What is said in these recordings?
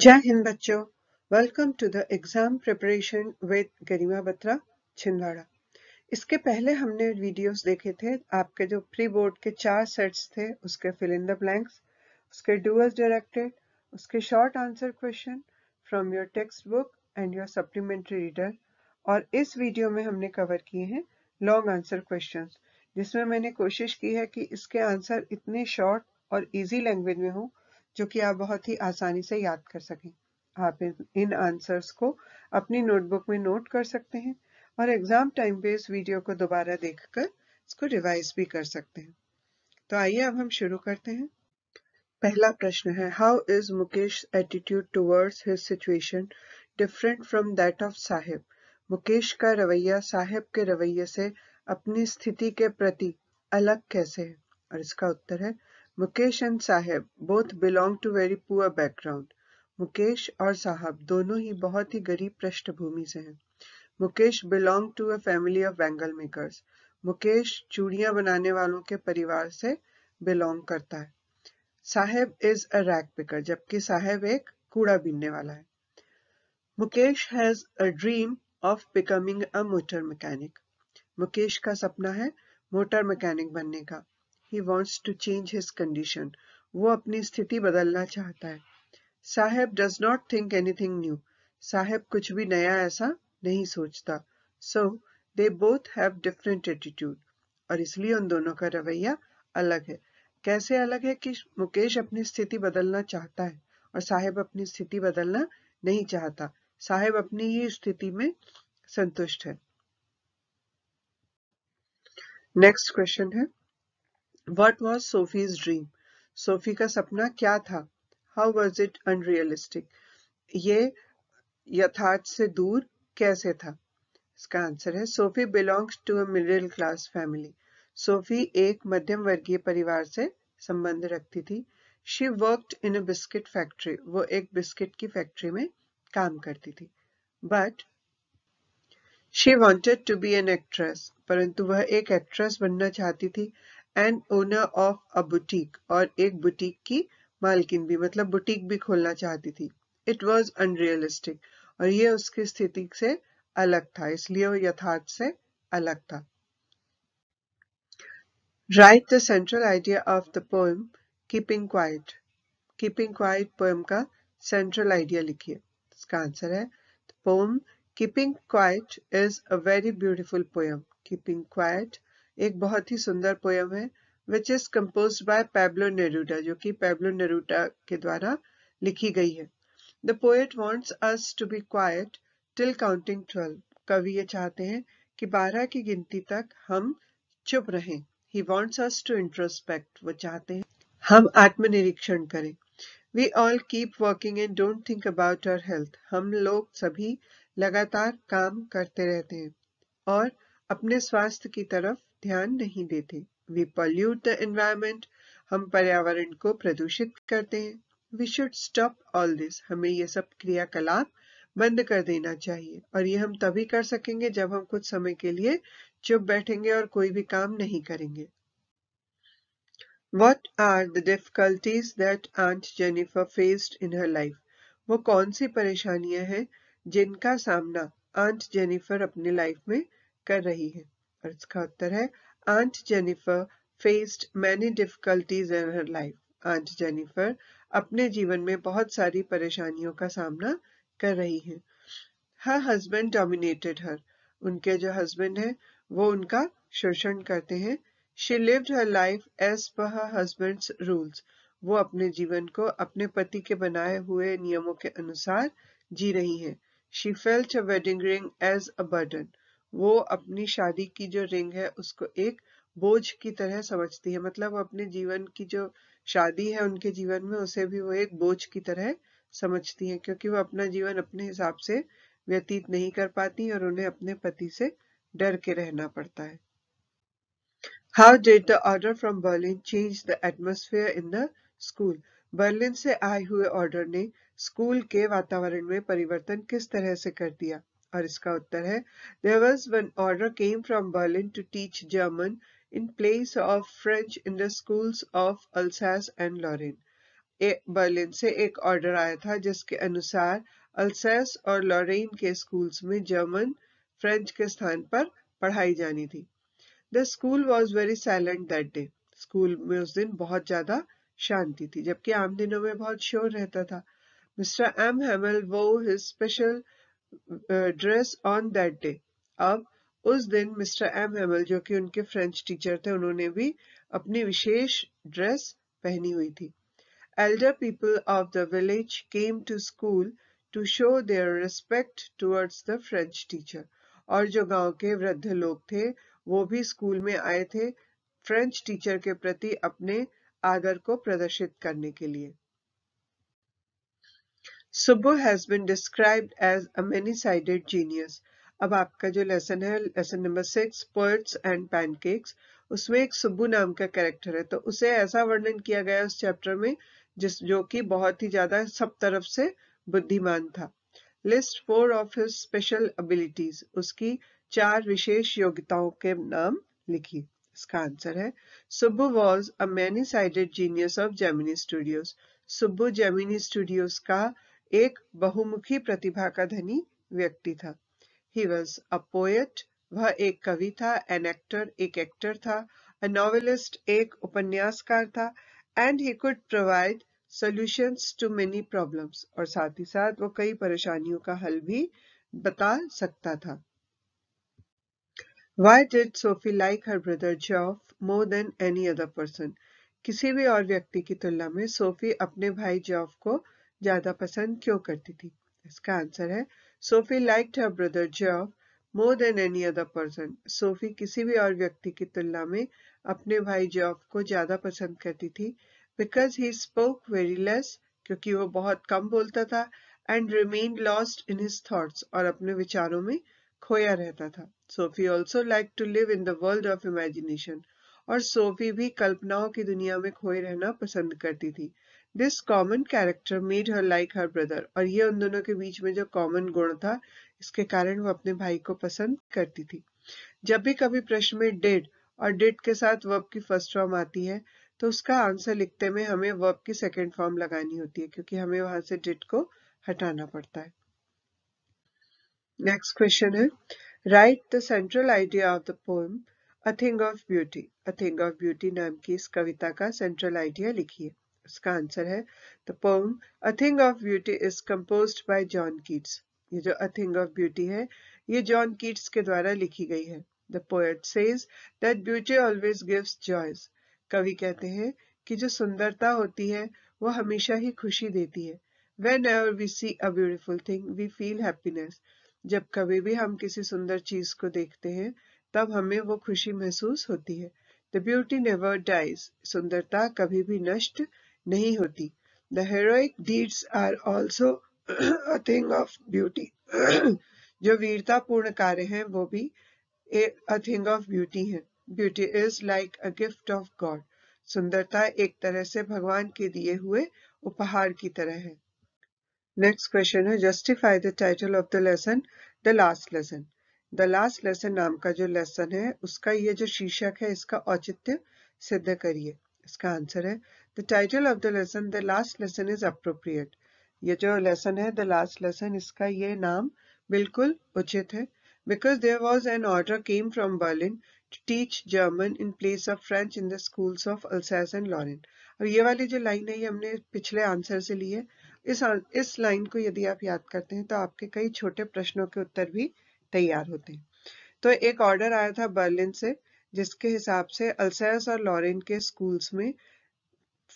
जय हिंद बच्चों welcome to the exam preparation with Garima Batra Chhindwara इसके पहले हमने वीडियोस देखे थे आपके जो प्री बोर्ड के चार सेट्स थे उसके फिल इन द ब्लैंक्स उसके डुअल्स डायरेक्टेड उसके short answer question from your text book and your supplementary reader और इस वीडियो में हमने कवर किए हैं लॉन्ग आंसर क्वेश्चन जिसमें मैंने कोशिश की है कि इसके आंसर इतने शॉर्ट और इजी लैंग्वेज में हों जो कि आप बहुत ही आसानी से याद कर सकें आप इन आंसर्स को अपनी नोटबुक में नोट कर सकते हैं और एग्जाम टाइम पे इस वीडियो को दोबारा देखकर इसको रिवाइज भी कर सकते हैं तो आइए अब हम शुरू करते हैं पहला प्रश्न है how is Mukesh attitude towards his situation different from that of Saheb Mukesh का रवैया साहिब के रवैये से अपनी स्थिति के प्रति अलग कैसे है और इसका उत्तर है Mukesh and Saheb both belong to very poor background Mukesh और साहब दोनों ही बहुत ही गरीब पृष्ठभूमि से हैं Mukesh belong to a family of bangle makers Mukesh चूड़ियां बनाने वालों के परिवार से बिलोंग करता है Saheb is a rag picker जबकि साहेब एक कूड़ा बीनने वाला है Mukesh has a dream of becoming a motor mechanic Mukesh का सपना है मोटर मैकेनिक बनने का ही wants to change his condition वो अपनी स्थिति बदलना चाहता है Saheb does not think anything new साहेब कुछ भी नया ऐसा नहीं सोचता so they both have different attitude और इसलिए उन दोनों का रवैया अलग है कैसे अलग है कि मुकेश अपनी स्थिति बदलना चाहता है और साहेब अपनी स्थिति बदलना नहीं चाहता साहेब अपनी ही स्थिति में संतुष्ट है नेक्स्ट क्वेश्चन है what was Sophie's dream Sophie का सपना क्या था हाउ वॉज इट अनरियलिस्टिक ये यथार्थ से दूर कैसे था इसका आंसर है Sophie belongs to a middle class family Sophie एक मध्यम वर्गीय परिवार से संबंध रखती थी she work in a biscuit factory वो एक बिस्किट की फैक्ट्री में काम करती थी but she wanted to be an actress परंतु वह एक एक्ट्रेस बनना चाहती थी and owner of a boutique और एक बुटीक की मालकिन भी मतलब बुटीक भी खोलना चाहती थी इट वॉज अनरियलिस्टिक और ये उसकी स्थिति से अलग था इसलिए वो यथार्थ से अलग था write the central idea of the poem keeping quiet keeping quiet poem का सेंट्रल आइडिया लिखिए इसका आंसर है poem keeping quiet is a very beautiful poem keeping quiet एक बहुत ही सुंदर पोयम है which is compose by Pablo Neruda जो कि पैब्लो नेरूटा के द्वारा लिखी गई है the poet wants us to be quiet till counting twelve कवि ये चाहते हैं कि बारह की गिनती तक हम चुप रहें he wants us to introspect वो चाहते हैं हम आत्मनिरीक्षण करें we all keep working and don't think about our health हम लोग सभी लगातार काम करते रहते हैं और अपने स्वास्थ्य की तरफ ध्यान नहीं देते वी पॉल्यूट द एनवायरमेंट हम पर्यावरण को प्रदूषित करते हैं we should stop all this हमें ये सब क्रियाकलाप बंद कर देना चाहिए और ये हम तभी कर सकेंगे जब हम कुछ समय के लिए चुप बैठेंगे और कोई भी काम नहीं करेंगे what are the difficulties that aunt Jennifer faced in her life वो कौन सी परेशानियां हैं जिनका सामना आंट जेनिफर अपनी लाइफ में कर रही है और इसका उत्तर है aunt Jennifer faced many difficulties in her life aunt Jennifer अपने जीवन में बहुत सारी परेशानियों का सामना कर रही है हर हस्बैंड डोमिनेटेड हर उनके जो हस्बैंड हैं वो उनका शोषण करते हैं she lived her life as per her husbands rules वो अपने जीवन को अपने पति के बनाए हुए नियमों के अनुसार जी रही है she felt a wedding ring as a burden वो अपनी शादी की जो रिंग है उसको एक बोझ की तरह समझती है मतलब वो अपने जीवन की जो शादी है उनके जीवन में उसे भी वो एक बोझ की तरह समझती है क्योंकि वो अपना जीवन अपने हिसाब से व्यतीत नहीं कर पाती और उन्हें अपने पति से डर के रहना पड़ता है how did the order from Berlin change the atmosphere in the school Berlin से आए हुए ऑर्डर ने स्कूल के वातावरण में परिवर्तन किस तरह से कर दिया और इसका उत्तर है there was one order came from Berlin to teach German in place of French in the schools of Alsace and Lorraine Berlin से एक ऑर्डर आया था जिसके अनुसार अल्सैस और लॉरेन के स्कूल्स में जर्मन फ्रेंच के स्थान पर पढ़ाई जानी थी the school was very silent that day school में उस दिन बहुत ज्यादा शांति थी जबकि आम दिनों में बहुत शोर रहता था mister M Hamel wore his special dress on that day अब उस दिन मिस्टर एम हेमल जो कि उनके फ्रेंच टीचर थे उन्होंने भी अपनी विशेष ड्रेस पहनी हुई थी elder people of the village came to school to show their respect towards the French teacher और जो गांव के वृद्ध लोग थे वो भी स्कूल में आए थे फ्रेंच टीचर के प्रति अपने आदर को प्रदर्शित करने के लिए Subbu has been described as a many sided genius अब आपका जो लेसन है lesson number six poets and pancakes उसमें एक सुब्बू नाम का कैरेक्टर है तो उसे ऐसा वर्णन किया गया उस चैप्टर में जिस जो कि बहुत ही ज्यादा सब तरफ से बुद्धिमान था list four of his special abilities उसकी चार विशेष योग्यताओं के नाम लिखी इसका आंसर है Subbu was a many sided genius of Gemini Studios Subbu Gemini studios का एक बहुमुखी प्रतिभा का धनी व्यक्ति था ही वॉज अ पोएट वह एक कवि था एन एक्टर एक एक्टर था अ नॉवेलिस्ट एक उपन्यासकार था and he could provide solutions to many problems और साथ ही साथ वो कई परेशानियों का हल भी बता सकता था why did Sophie like her brother Geoff more than any other person किसी भी और व्यक्ति की तुलना में सोफी अपने भाई जॉफ को ज्यादा पसंद क्यों करती थी इसका आंसर है Sophie liked her brother Geoff more than any other person Sophie किसी भी और व्यक्ति की तुलना में अपने भाई जॉब को ज्यादा पसंद करती थी because he spoke very less क्योंकि वो बहुत कम बोलता था and remain lost in his thoughts और अपने विचारों में खोया रहता था Sophie also like to live in the world of imagination और सोफी भी कल्पनाओं की दुनिया में खोए रहना पसंद करती थी this common character made her like her brother और ये उन दोनों के बीच में जो कॉमन गुण था इसके कारण वो अपने भाई को पसंद करती थी जब भी कभी प्रश्न में डेड और डेड के साथ वर्ब की फर्स्ट फॉर्म आती है तो उसका आंसर लिखते में हमें वर्ब की सेकेंड फॉर्म लगानी होती है क्योंकि हमें वहां से डेट को हटाना पड़ता है नेक्स्ट क्वेश्चन है write the central idea of the poem a thing of beauty a thing of beauty नाम की इस कविता का सेंट्रल आइडिया लिखिए इसका आंसर है the poem a thing of beauty is compose by John Keats ये जो अ थिंग ऑफ ब्यूटी है ये जॉन कीट्स के द्वारा लिखी गई है the poet says that beauty always gives joys कवि कहते हैं कि जो सुंदरता होती है वो हमेशा ही खुशी देती है whenever we see a beautiful thing we feel happiness जब कभी भी हम किसी सुंदर चीज को देखते हैं तब हमें वो खुशी महसूस होती है द ब्यूटी नेवर डाइज सुंदरता कभी भी नष्ट नहीं होती the heroic deeds are also a thing of beauty जो वीरतापूर्ण कार्य हैं वो भी अ थिंग ऑफ ब्यूटी है beauty is like a gift of God सुंदरता एक तरह से भगवान के दिए हुए उपहार की तरह है नेक्स्ट क्वेश्चन है justify the title of the lesson the last lesson the last lesson नाम का जो लेसन है उसका ये जो शीर्षक है इसका औचित्य सिद्ध करिए इसका आंसर है The title of the lesson, The Last Lesson is appropriate. ये जो lesson है The Last Lesson इसका ये नाम बिल्कुल उचित है because there was an order came from Berlin to teach German in place of French in the schools of Alsace and Lorraine. अब ये वाली जो लाइन है ये हमने पिछले आंसर से ली है इस इस लाइन को यदि आप याद करते हैं तो आपके कई छोटे प्रश्नों के उत्तर भी तैयार होते हैं तो एक ऑर्डर आया था बर्लिन से जिसके हिसाब से अल्सैस और लॉरेन के स्कूल्स में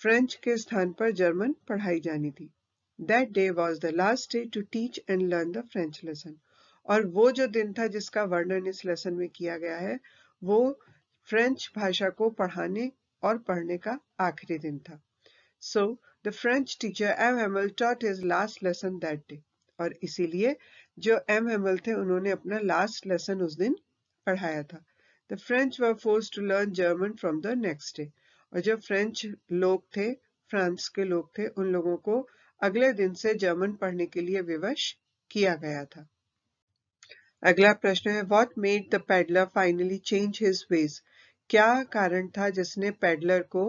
फ्रेंच के स्थान पर जर्मन पढ़ाई जानी थी that day was the last day to teach and learn the French lesson और वो जो दिन था जिसका वर्णन इस लेसन में किया गया है वो फ्रेंच भाषा को पढ़ाने और पढ़ने का आखिरी दिन था so the French teacher M Hamel taught is last lesson that day और इसीलिए जो एम हेमल थे उन्होंने अपना लास्ट लेसन उस दिन पढ़ाया था the French were force to learn German from the next day और जो फ्रेंच लोग थे फ्रांस के लोग थे उन लोगों को अगले दिन से जर्मन पढ़ने के लिए विवश किया गया था अगला प्रश्न है what made the peddler finally change his ways क्या कारण था जिसने पेडलर को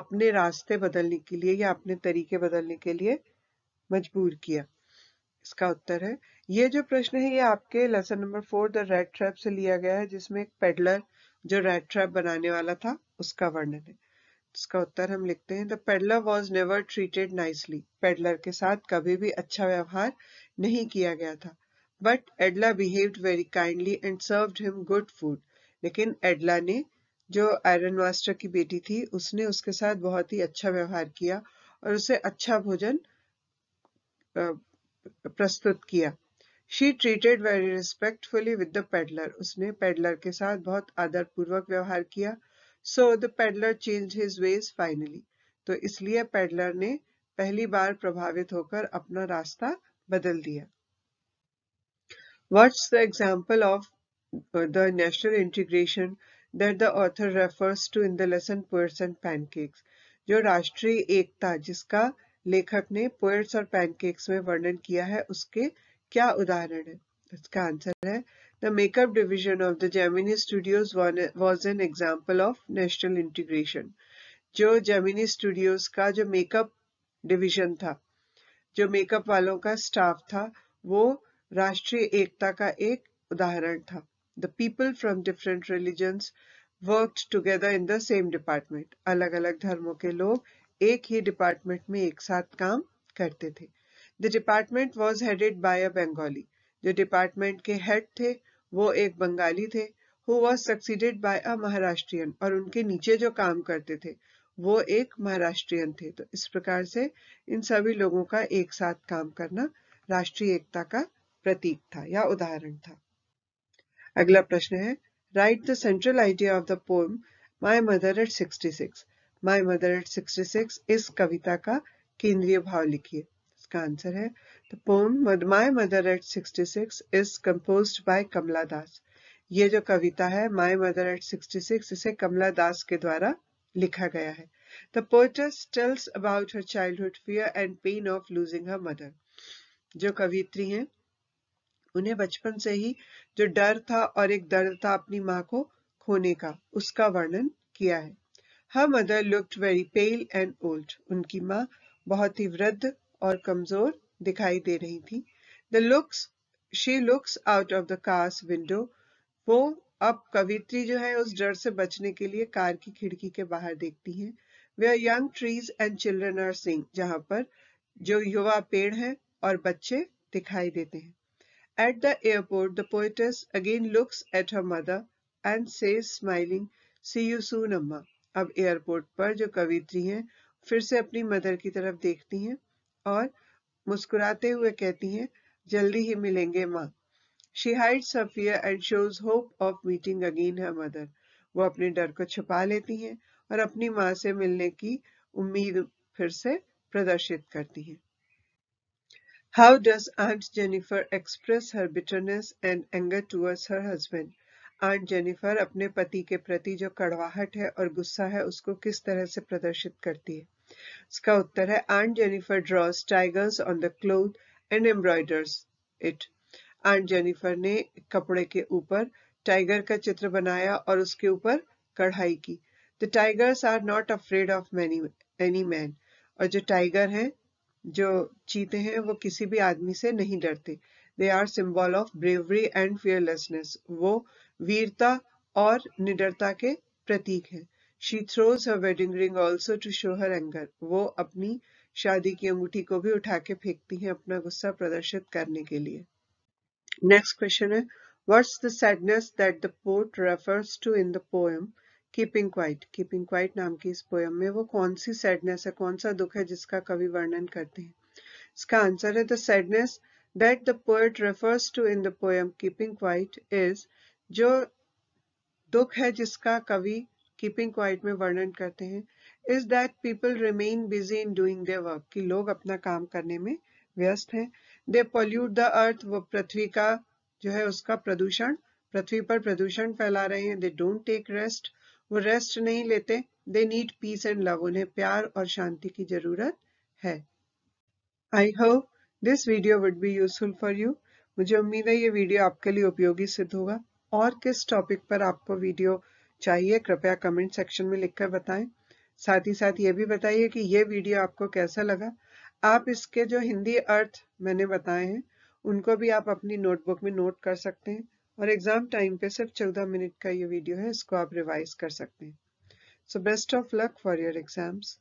अपने रास्ते बदलने के लिए या अपने तरीके बदलने के लिए मजबूर किया इसका उत्तर है ये जो प्रश्न है ये आपके lesson number four the rat trap से लिया गया है जिसमें एक पेडलर जो रेड ट्रैप बनाने वाला था उसका वर्णन है इसका उत्तर हम लिखते हैं the peddler was never treated nicely peddler के साथ कभी भी अच्छा व्यवहार नहीं किया गया था but Edla behaved very kindly and serve him good food लेकिन एडला ने जो आयरन मास्टर की बेटी थी उसने उसके साथ बहुत ही अच्छा व्यवहार किया और उसे अच्छा भोजन प्रस्तुत किया she treated very respectfully with the peddler उसने पेडलर के साथ बहुत आदरपूर्वक व्यवहार किया so the peddler change his ways finally तो इसलिए पेडलर ने पहली बार प्रभावित होकर अपना रास्ता बदल दिया what's the example of the national integration that the author refers to in the lesson Poets and pancakes जो राष्ट्रीय एकता जिसका लेखक ने पोएट्स और पैनकेक्स में वर्णन किया है उसके क्या उदाहरण है इसका आंसर है The makeup division of the Gemini Studios was an example of national integration जो जेमिनी स्टूडियोज का जो मेकअप डिवीजन था जो मेकअप वालों का स्टाफ था वो राष्ट्रीय एकता का एक उदाहरण था the people from different religions work together in the same department अलग अलग धर्मों के लोग एक ही डिपार्टमेंट में एक साथ काम करते थे the department was headed by a Bengali जो डिपार्टमेंट के हेड थे वो एक बंगाली थे who was succeeded by a Maharashtrian और उनके नीचे जो काम करते थे वो एक महाराष्ट्रियन थे तो इस प्रकार से इन सभी लोगों का एक साथ काम करना राष्ट्रीय एकता का प्रतीक था या उदाहरण था अगला प्रश्न है write the central idea of the poem my mother at 66 my mother at 66 इस कविता का केंद्रीय भाव लिखिए इसका आंसर है The poem My Mother at 66 is composed by Kamla Das. ये जो कविता है My Mother at 66 इसे कमला दास के द्वारा लिखा गया है The poetess tells about her childhood fear and pain of losing her mother. जो कवित्री हैं उन्हें बचपन से ही जो डर था और एक दर्द था अपनी माँ को खोने का उसका वर्णन किया है her mother looked very pale and old उनकी माँ बहुत ही वृद्ध और कमजोर दिखाई दे रही थी the looks she looks out of the car's window वो अब कवित्री जो है उस डर से बचने के लिए कार की खिड़की के बाहर देखती है वे young trees and children are sing जहां पर जो युवा पेड़ हैं और बच्चे दिखाई देते हैं at the airport the poetess again looks at her mother and says smiling see you soon Amma अब एयरपोर्ट पर जो कवित्री हैं फिर से अपनी मदर की तरफ देखती हैं और मुस्कुराते हुए कहती हैं जल्दी ही मिलेंगे माँ she hides her and shows hope of meeting again her mother वो अपने डर को छुपा लेती हैं और अपनी माँ से मिलने की उम्मीद फिर से प्रदर्शित करती हैं how does Aunt Jennifer express her bitterness and anger towards her husband? Aunt Jennifer अपने पति के प्रति जो कड़वाहट है और गुस्सा है उसको किस तरह से प्रदर्शित करती है इसका उत्तर है aunt Jennifer draws tigers on the cloth and embroiders it Aunt Jennifer ने कपड़े के ऊपर टाइगर का चित्र बनाया और उसके ऊपर कढ़ाई की the tigers are not afraid of many any man और जो टाइगर हैं जो चीते हैं वो किसी भी आदमी से नहीं डरते they are symbol of bravery and fearlessness वो वीरता और निडरता के प्रतीक हैं she throws her wedding ring also to show her anger वो अपनी शादी की अंगूठी को भी उठा के फेंकती हैं अपना गुस्सा प्रदर्शित करने के लिए नेक्स्ट क्वेश्चन है what's the sadness that the poet refers to in the poem keeping quiet keeping quiet नाम की इस पोएम में वो कौन सी सैडनेस है कौन सा दुख है जिसका कवि वर्णन करते हैं इसका आंसर है the sadness that the poet refers to in the poem keeping quiet is जो दुख है जिसका कवि कीपिंग क्वाइट में वर्णन करते हैं is that people remain busy in doing their work कि लोग अपना काम करने में व्यस्त हैं दे पोल्यूट द अर्थ वो पृथ्वी का जो है उसका प्रदूषण पृथ्वी पर प्रदूषण फैला रहे हैं दे डोंट टेक रेस्ट वो रेस्ट नहीं लेते they need peace and love उन्हें प्यार और शांति की जरूरत है I hope this video would be useful for you मुझे उम्मीद है ये वीडियो आपके लिए उपयोगी सिद्ध होगा और किस टॉपिक पर आपको वीडियो चाहिए कृपया कमेंट सेक्शन में लिखकर बताएं साथ ही साथ ये भी बताइए कि ये वीडियो आपको कैसा लगा आप इसके जो हिंदी अर्थ मैंने बताए हैं उनको भी आप अपनी नोटबुक में नोट कर सकते हैं और एग्जाम टाइम पे सिर्फ चौदह मिनट का ये वीडियो है इसको आप रिवाइज कर सकते हैं so best of luck for your exams